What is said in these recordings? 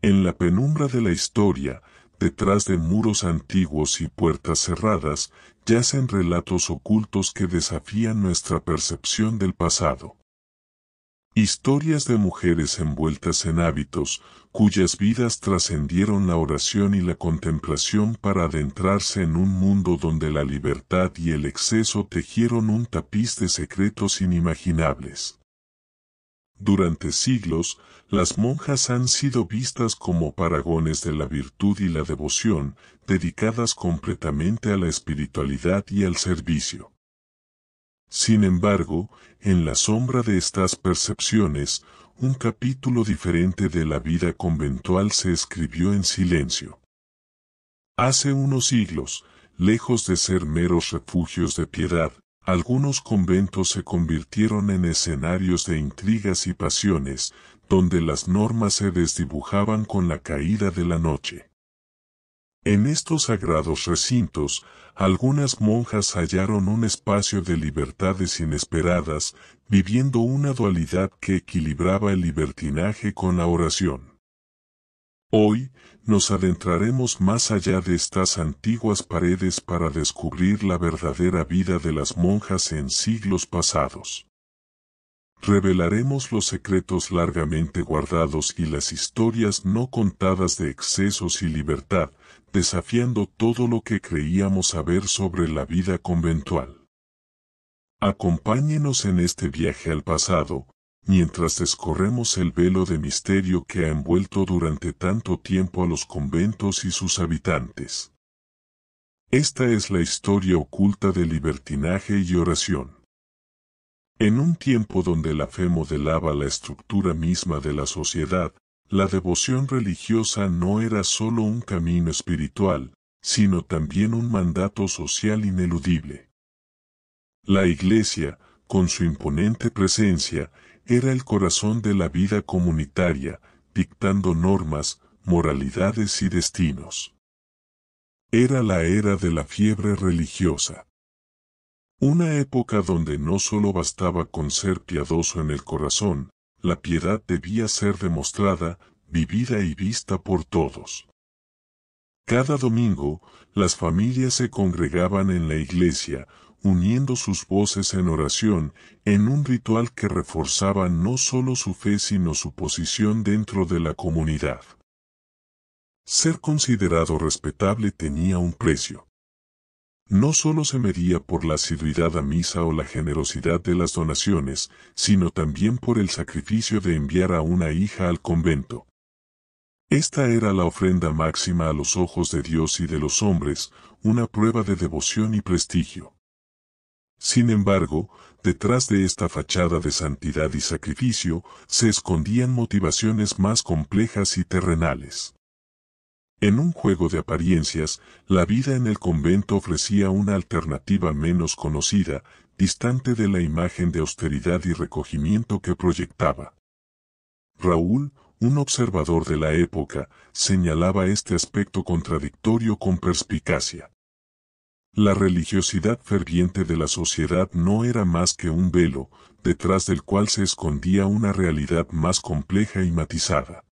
En la penumbra de la historia, detrás de muros antiguos y puertas cerradas, yacen relatos ocultos que desafían nuestra percepción del pasado. Historias de mujeres envueltas en hábitos, cuyas vidas trascendieron la oración y la contemplación para adentrarse en un mundo donde la libertad y el exceso tejieron un tapiz de secretos inimaginables. Durante siglos, las monjas han sido vistas como paragones de la virtud y la devoción, dedicadas completamente a la espiritualidad y al servicio. Sin embargo, en la sombra de estas percepciones, un capítulo diferente de la vida conventual se escribió en silencio. Hace unos siglos, lejos de ser meros refugios de piedad, algunos conventos se convirtieron en escenarios de intrigas y pasiones, donde las normas se desdibujaban con la caída de la noche. En estos sagrados recintos, algunas monjas hallaron un espacio de libertades inesperadas, viviendo una dualidad que equilibraba el libertinaje con la oración. Hoy, nos adentraremos más allá de estas antiguas paredes para descubrir la verdadera vida de las monjas en siglos pasados. Revelaremos los secretos largamente guardados y las historias no contadas de excesos y libertad, desafiando todo lo que creíamos saber sobre la vida conventual. Acompáñenos en este viaje al pasado, Mientras descorremos el velo de misterio que ha envuelto durante tanto tiempo a los conventos y sus habitantes. Esta es la historia oculta de libertinaje y oración. En un tiempo donde la fe modelaba la estructura misma de la sociedad, la devoción religiosa no era sólo un camino espiritual, sino también un mandato social ineludible. La Iglesia, con su imponente presencia, era el corazón de la vida comunitaria, dictando normas, moralidades y destinos. Era la era de la fiebre religiosa. Una época donde no solo bastaba con ser piadoso en el corazón, la piedad debía ser demostrada, vivida y vista por todos. Cada domingo, las familias se congregaban en la iglesia, uniendo sus voces en oración, en un ritual que reforzaba no solo su fe sino su posición dentro de la comunidad. Ser considerado respetable tenía un precio. No solo se medía por la asiduidad a misa o la generosidad de las donaciones, sino también por el sacrificio de enviar a una hija al convento. Esta era la ofrenda máxima a los ojos de Dios y de los hombres, una prueba de devoción y prestigio. Sin embargo, detrás de esta fachada de santidad y sacrificio se escondían motivaciones más complejas y terrenales. En un juego de apariencias, la vida en el convento ofrecía una alternativa menos conocida, distante de la imagen de austeridad y recogimiento que proyectaba. Raúl, un observador de la época, señalaba este aspecto contradictorio con perspicacia. La religiosidad ferviente de la sociedad no era más que un velo, detrás del cual se escondía una realidad más compleja y matizada.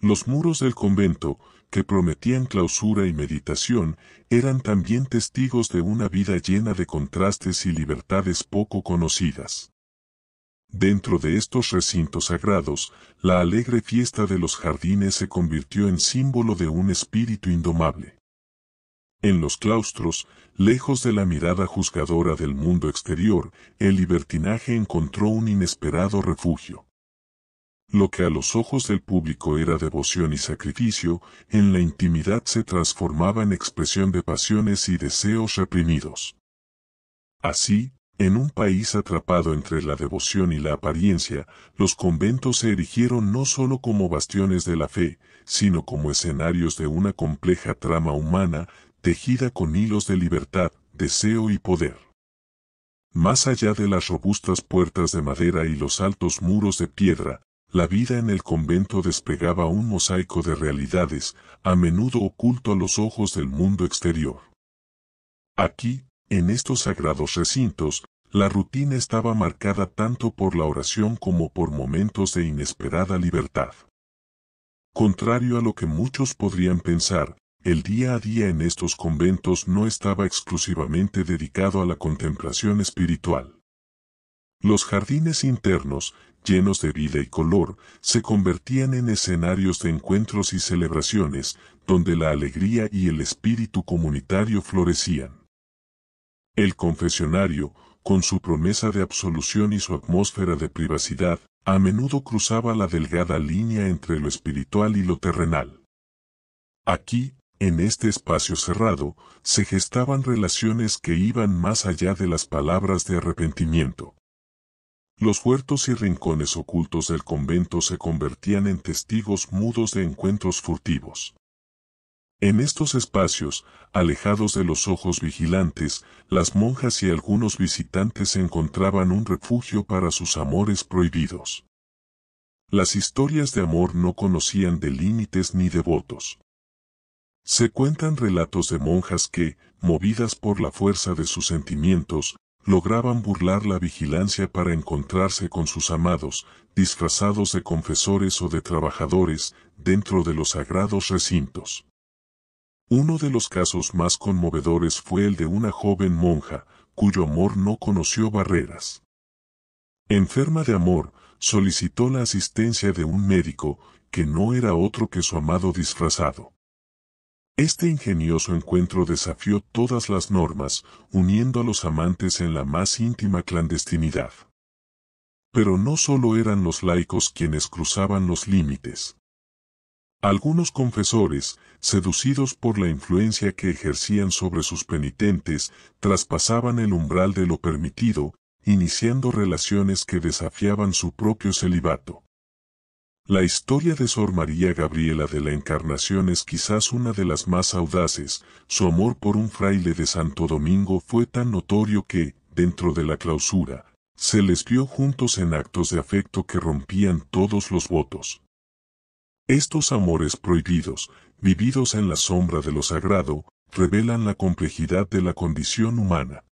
Los muros del convento, que prometían clausura y meditación, eran también testigos de una vida llena de contrastes y libertades poco conocidas. Dentro de estos recintos sagrados, la alegre fiesta de los jardines se convirtió en símbolo de un espíritu indomable. En los claustros, lejos de la mirada juzgadora del mundo exterior, el libertinaje encontró un inesperado refugio. Lo que a los ojos del público era devoción y sacrificio, en la intimidad se transformaba en expresión de pasiones y deseos reprimidos. Así, en un país atrapado entre la devoción y la apariencia, los conventos se erigieron no sólo como bastiones de la fe, sino como escenarios de una compleja trama humana tejida con hilos de libertad, deseo y poder. Más allá de las robustas puertas de madera y los altos muros de piedra, la vida en el convento desplegaba un mosaico de realidades, a menudo oculto a los ojos del mundo exterior. Aquí, en estos sagrados recintos, la rutina estaba marcada tanto por la oración como por momentos de inesperada libertad. Contrario a lo que muchos podrían pensar, el día a día en estos conventos no estaba exclusivamente dedicado a la contemplación espiritual. Los jardines internos, llenos de vida y color, se convertían en escenarios de encuentros y celebraciones, donde la alegría y el espíritu comunitario florecían. El confesionario, con su promesa de absolución y su atmósfera de privacidad, a menudo cruzaba la delgada línea entre lo espiritual y lo terrenal. Aquí, en este espacio cerrado, se gestaban relaciones que iban más allá de las palabras de arrepentimiento. Los huertos y rincones ocultos del convento se convertían en testigos mudos de encuentros furtivos. En estos espacios, alejados de los ojos vigilantes, las monjas y algunos visitantes encontraban un refugio para sus amores prohibidos. Las historias de amor no conocían de límites ni de votos. Se cuentan relatos de monjas que, movidas por la fuerza de sus sentimientos, lograban burlar la vigilancia para encontrarse con sus amados, disfrazados de confesores o de trabajadores, dentro de los sagrados recintos. Uno de los casos más conmovedores fue el de una joven monja, cuyo amor no conoció barreras. Enferma de amor, solicitó la asistencia de un médico, que no era otro que su amado disfrazado. Este ingenioso encuentro desafió todas las normas, uniendo a los amantes en la más íntima clandestinidad. Pero no solo eran los laicos quienes cruzaban los límites. Algunos confesores, seducidos por la influencia que ejercían sobre sus penitentes, traspasaban el umbral de lo permitido, iniciando relaciones que desafiaban su propio celibato. La historia de Sor María Gabriela de la Encarnación es quizás una de las más audaces, su amor por un fraile de Santo Domingo fue tan notorio que, dentro de la clausura, se les vio juntos en actos de afecto que rompían todos los votos. Estos amores prohibidos, vividos en la sombra de lo sagrado, revelan la complejidad de la condición humana.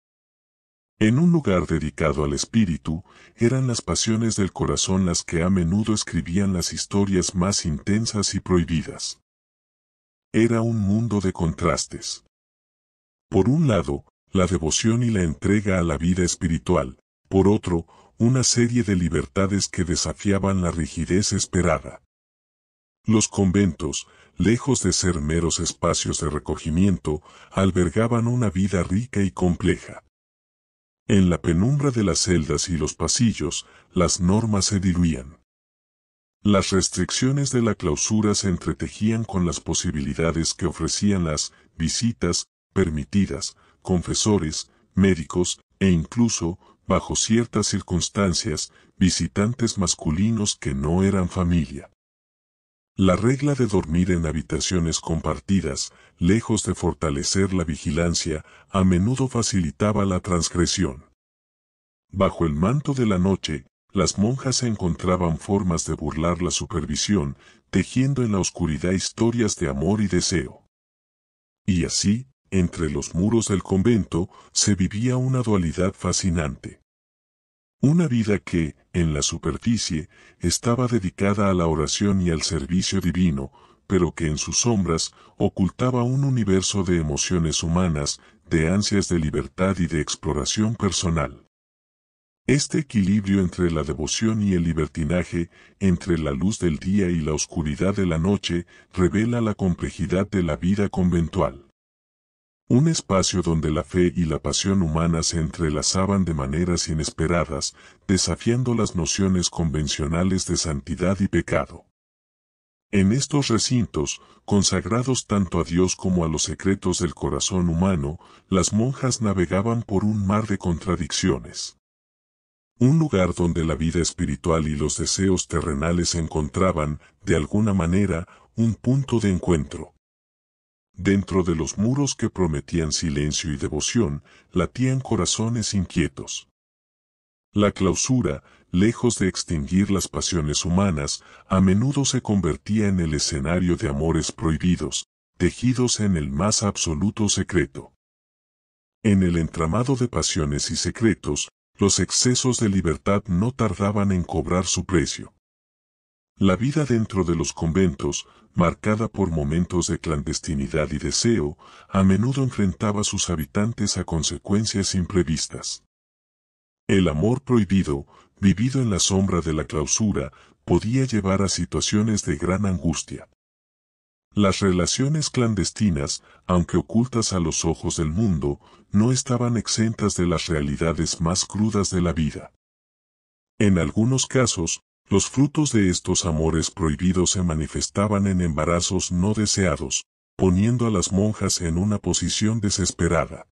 En un lugar dedicado al espíritu, eran las pasiones del corazón las que a menudo escribían las historias más intensas y prohibidas. Era un mundo de contrastes. Por un lado, la devoción y la entrega a la vida espiritual, por otro, una serie de libertades que desafiaban la rigidez esperada. Los conventos, lejos de ser meros espacios de recogimiento, albergaban una vida rica y compleja. En la penumbra de las celdas y los pasillos, las normas se diluían. Las restricciones de la clausura se entretejían con las posibilidades que ofrecían las visitas permitidas, confesores, médicos e incluso, bajo ciertas circunstancias, visitantes masculinos que no eran familia. La regla de dormir en habitaciones compartidas, lejos de fortalecer la vigilancia, a menudo facilitaba la transgresión. Bajo el manto de la noche, las monjas encontraban formas de burlar la supervisión, tejiendo en la oscuridad historias de amor y deseo. Y así, entre los muros del convento, se vivía una dualidad fascinante. Una vida que, en la superficie, estaba dedicada a la oración y al servicio divino, pero que en sus sombras ocultaba un universo de emociones humanas, de ansias de libertad y de exploración personal. Este equilibrio entre la devoción y el libertinaje, entre la luz del día y la oscuridad de la noche, revela la complejidad de la vida conventual. Un espacio donde la fe y la pasión humana se entrelazaban de maneras inesperadas, desafiando las nociones convencionales de santidad y pecado. En estos recintos, consagrados tanto a Dios como a los secretos del corazón humano, las monjas navegaban por un mar de contradicciones. Un lugar donde la vida espiritual y los deseos terrenales encontraban, de alguna manera, un punto de encuentro. Dentro de los muros que prometían silencio y devoción, latían corazones inquietos. La clausura, lejos de extinguir las pasiones humanas, a menudo se convertía en el escenario de amores prohibidos, tejidos en el más absoluto secreto. En el entramado de pasiones y secretos, los excesos de libertad no tardaban en cobrar su precio. La vida dentro de los conventos, marcada por momentos de clandestinidad y deseo, a menudo enfrentaba a sus habitantes a consecuencias imprevistas. El amor prohibido, vivido en la sombra de la clausura, podía llevar a situaciones de gran angustia. Las relaciones clandestinas, aunque ocultas a los ojos del mundo, no estaban exentas de las realidades más crudas de la vida. En algunos casos, los frutos de estos amores prohibidos se manifestaban en embarazos no deseados, poniendo a las monjas en una posición desesperada.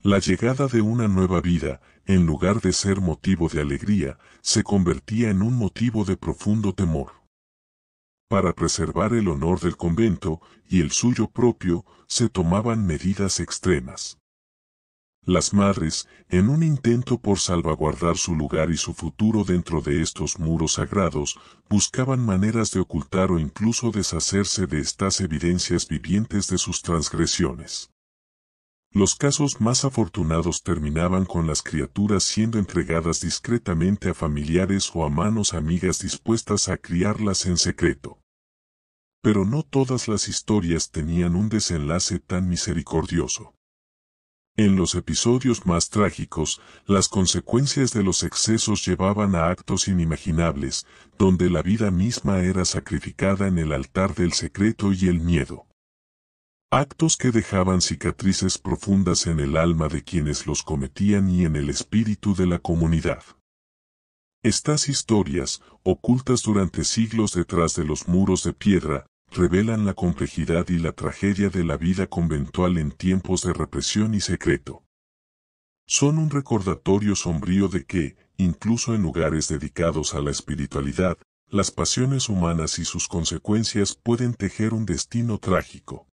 La llegada de una nueva vida, en lugar de ser motivo de alegría, se convertía en un motivo de profundo temor. Para preservar el honor del convento y el suyo propio, se tomaban medidas extremas. Las madres, en un intento por salvaguardar su lugar y su futuro dentro de estos muros sagrados, buscaban maneras de ocultar o incluso deshacerse de estas evidencias vivientes de sus transgresiones. Los casos más afortunados terminaban con las criaturas siendo entregadas discretamente a familiares o a manos amigas dispuestas a criarlas en secreto. Pero no todas las historias tenían un desenlace tan misericordioso. En los episodios más trágicos, las consecuencias de los excesos llevaban a actos inimaginables, donde la vida misma era sacrificada en el altar del secreto y el miedo. Actos que dejaban cicatrices profundas en el alma de quienes los cometían y en el espíritu de la comunidad. Estas historias, ocultas durante siglos detrás de los muros de piedra, revelan la complejidad y la tragedia de la vida conventual en tiempos de represión y secreto. Son un recordatorio sombrío de que, incluso en lugares dedicados a la espiritualidad, las pasiones humanas y sus consecuencias pueden tejer un destino trágico.